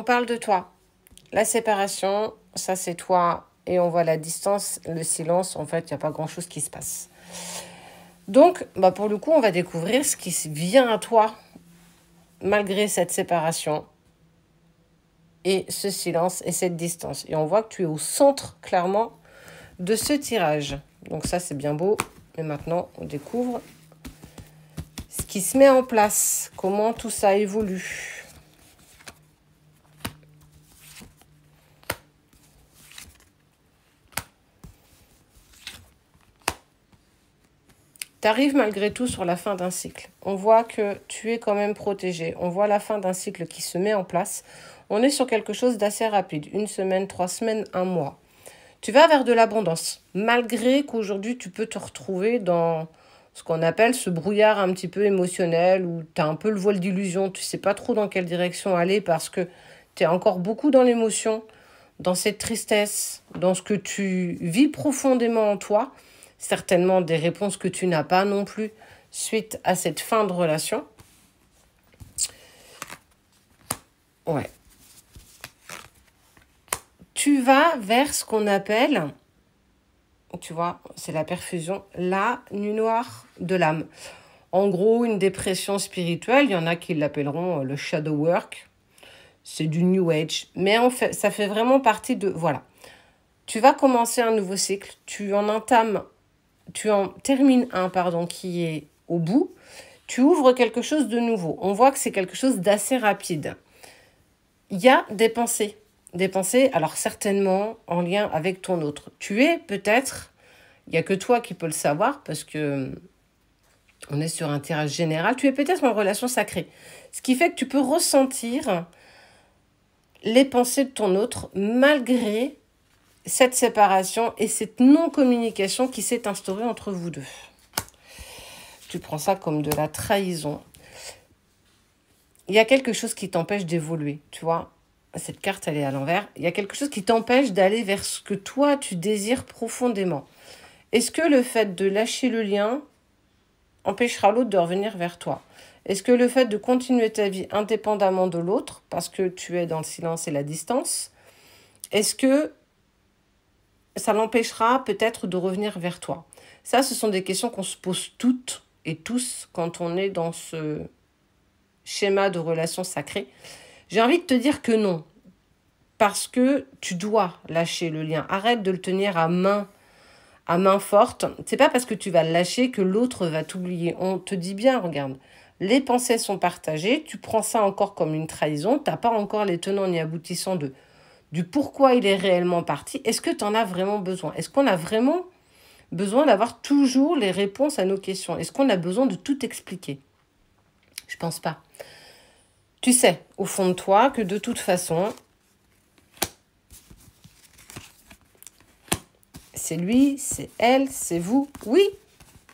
On parle de toi. La séparation, ça c'est toi. Et on voit la distance, le silence. En fait, il n'y a pas grand-chose qui se passe. Donc, bah pour le coup, on va découvrir ce qui vient à toi malgré cette séparation et ce silence et cette distance. Et on voit que tu es au centre, clairement, de ce tirage. Donc ça, c'est bien beau. Mais maintenant, on découvre ce qui se met en place, comment tout ça évolue. Tu arrives malgré tout sur la fin d'un cycle. On voit que tu es quand même protégé. On voit la fin d'un cycle qui se met en place. On est sur quelque chose d'assez rapide, une semaine, trois semaines, un mois. Tu vas vers de l'abondance, malgré qu'aujourd'hui tu peux te retrouver dans ce qu'on appelle ce brouillard un petit peu émotionnel, où tu as un peu le voile d'illusion, tu sais pas trop dans quelle direction aller parce que tu es encore beaucoup dans l'émotion, dans cette tristesse, dans ce que tu vis profondément en toi certainement des réponses que tu n'as pas non plus suite à cette fin de relation. Ouais. Tu vas vers ce qu'on appelle, tu vois, c'est la perfusion, la nuit noire de l'âme. En gros, une dépression spirituelle, il y en a qui l'appelleront euh, le shadow work. C'est du new age. Mais en fait, ça fait vraiment partie de. Voilà. Tu vas commencer un nouveau cycle, tu en entames tu en termines un pardon qui est au bout, tu ouvres quelque chose de nouveau. On voit que c'est quelque chose d'assez rapide. Il y a des pensées, des pensées, alors certainement en lien avec ton autre. Tu es peut-être, il n'y a que toi qui peux le savoir parce que on est sur un terrain général, tu es peut-être en relation sacrée. Ce qui fait que tu peux ressentir les pensées de ton autre malgré cette séparation et cette non-communication qui s'est instaurée entre vous deux. Tu prends ça comme de la trahison. Il y a quelque chose qui t'empêche d'évoluer, tu vois. Cette carte, elle est à l'envers. Il y a quelque chose qui t'empêche d'aller vers ce que toi, tu désires profondément. Est-ce que le fait de lâcher le lien empêchera l'autre de revenir vers toi Est-ce que le fait de continuer ta vie indépendamment de l'autre, parce que tu es dans le silence et la distance, est-ce que ça l'empêchera peut-être de revenir vers toi. Ça, ce sont des questions qu'on se pose toutes et tous quand on est dans ce schéma de relation sacrée. J'ai envie de te dire que non, parce que tu dois lâcher le lien. Arrête de le tenir à main à main forte. C'est pas parce que tu vas le lâcher que l'autre va t'oublier. On te dit bien, regarde, les pensées sont partagées, tu prends ça encore comme une trahison, Tu n'as pas encore les tenants ni aboutissants de du pourquoi il est réellement parti, est-ce que tu en as vraiment besoin Est-ce qu'on a vraiment besoin d'avoir toujours les réponses à nos questions Est-ce qu'on a besoin de tout expliquer Je pense pas. Tu sais, au fond de toi, que de toute façon, c'est lui, c'est elle, c'est vous. Oui,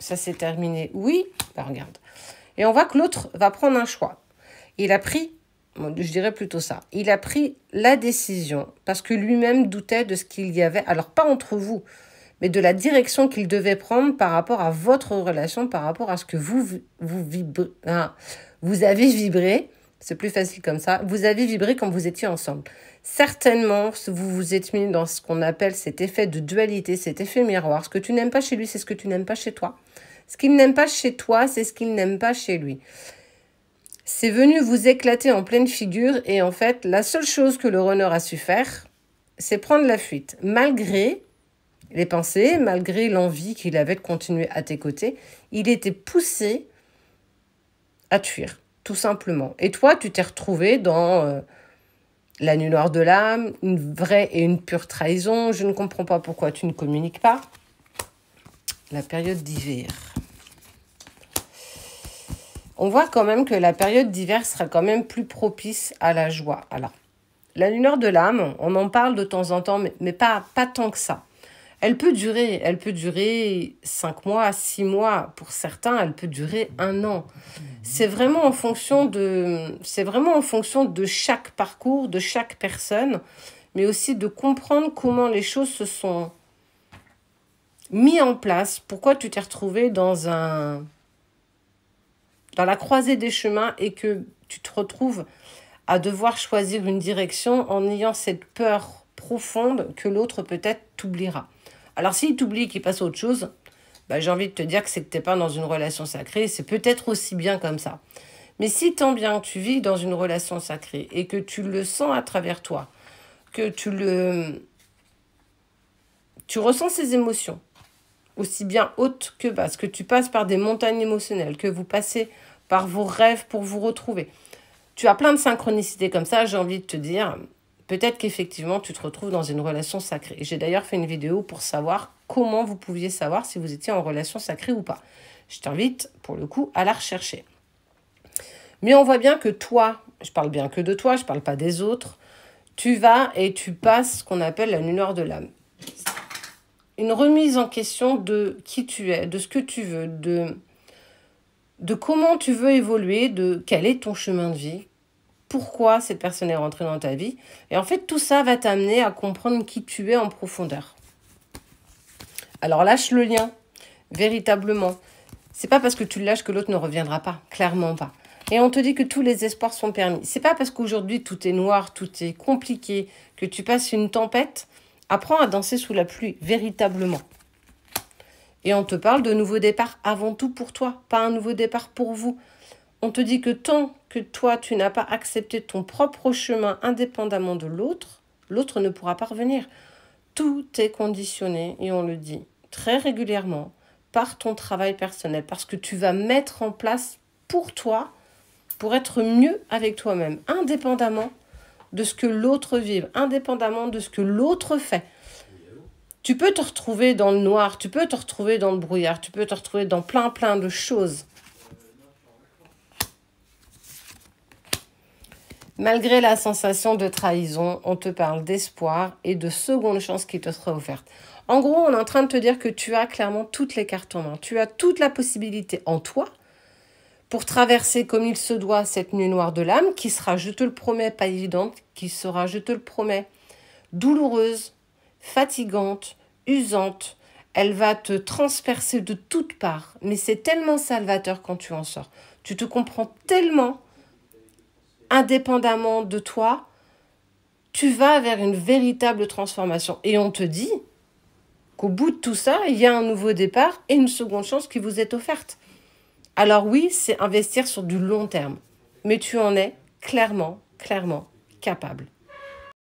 ça s'est terminé. Oui, bah, regarde. Et on voit que l'autre va prendre un choix. Il a pris je dirais plutôt ça. Il a pris la décision parce que lui-même doutait de ce qu'il y avait, alors pas entre vous, mais de la direction qu'il devait prendre par rapport à votre relation, par rapport à ce que vous, vous, hein, vous avez vibré. C'est plus facile comme ça. Vous avez vibré quand vous étiez ensemble. Certainement, vous vous êtes mis dans ce qu'on appelle cet effet de dualité, cet effet miroir. Ce que tu n'aimes pas chez lui, c'est ce que tu n'aimes pas chez toi. Ce qu'il n'aime pas chez toi, c'est ce qu'il n'aime pas chez lui. C'est venu vous éclater en pleine figure et en fait, la seule chose que le runner a su faire, c'est prendre la fuite. Malgré les pensées, malgré l'envie qu'il avait de continuer à tes côtés, il était poussé à fuir, tout simplement. Et toi, tu t'es retrouvé dans euh, la nuit noire de l'âme, une vraie et une pure trahison. Je ne comprends pas pourquoi tu ne communiques pas. La période d'hiver on voit quand même que la période d'hiver sera quand même plus propice à la joie. Alors, la luneur de l'âme, on en parle de temps en temps, mais, pas, pas tant que ça. Elle peut durer, elle peut durer 5 mois, 6 mois, pour certains, elle peut durer un an. C'est vraiment en fonction de c'est vraiment en fonction de chaque parcours, de chaque personne, mais aussi de comprendre comment les choses se sont mises en place, pourquoi tu t'es retrouvé dans un dans la croisée des chemins et que tu te retrouves à devoir choisir une direction en ayant cette peur profonde que l'autre peut-être t'oubliera. Alors s'il t'oublie qu'il passe à autre chose, bah, j'ai envie de te dire que c'est que tu n'es pas dans une relation sacrée, c'est peut-être aussi bien comme ça. Mais si tant bien tu vis dans une relation sacrée et que tu le sens à travers toi, que tu le tu ressens ses émotions, aussi bien haute que basse, que tu passes par des montagnes émotionnelles, que vous passez par vos rêves pour vous retrouver. Tu as plein de synchronicités comme ça, j'ai envie de te dire, peut-être qu'effectivement tu te retrouves dans une relation sacrée. J'ai d'ailleurs fait une vidéo pour savoir comment vous pouviez savoir si vous étiez en relation sacrée ou pas. Je t'invite pour le coup à la rechercher. Mais on voit bien que toi, je parle bien que de toi, je parle pas des autres, tu vas et tu passes ce qu'on appelle la noire de l'âme une remise en question de qui tu es, de ce que tu veux, de, de comment tu veux évoluer, de quel est ton chemin de vie, pourquoi cette personne est rentrée dans ta vie. Et en fait, tout ça va t'amener à comprendre qui tu es en profondeur. Alors lâche le lien, véritablement. C'est pas parce que tu le lâches que l'autre ne reviendra pas, clairement pas. Et on te dit que tous les espoirs sont permis. C'est pas parce qu'aujourd'hui tout est noir, tout est compliqué, que tu passes une tempête, Apprends à danser sous la pluie, véritablement. Et on te parle de nouveau départ avant tout pour toi, pas un nouveau départ pour vous. On te dit que tant que toi, tu n'as pas accepté ton propre chemin indépendamment de l'autre, l'autre ne pourra pas revenir. Tout est conditionné, et on le dit très régulièrement, par ton travail personnel, parce que tu vas mettre en place pour toi, pour être mieux avec toi-même, indépendamment de ce que l'autre vive, indépendamment de ce que l'autre fait. Tu peux te retrouver dans le noir, tu peux te retrouver dans le brouillard, tu peux te retrouver dans plein plein de choses. Malgré la sensation de trahison, on te parle d'espoir et de seconde chance qui te sera offerte. En gros, on est en train de te dire que tu as clairement toutes les cartes en main. Tu as toute la possibilité en toi pour traverser comme il se doit cette nuit noire de l'âme, qui sera, je te le promets, pas évidente, qui sera, je te le promets, douloureuse, fatigante, usante. Elle va te transpercer de toutes parts, mais c'est tellement salvateur quand tu en sors. Tu te comprends tellement, indépendamment de toi, tu vas vers une véritable transformation. Et on te dit qu'au bout de tout ça, il y a un nouveau départ et une seconde chance qui vous est offerte. Alors oui, c'est investir sur du long terme, mais tu en es clairement, clairement capable.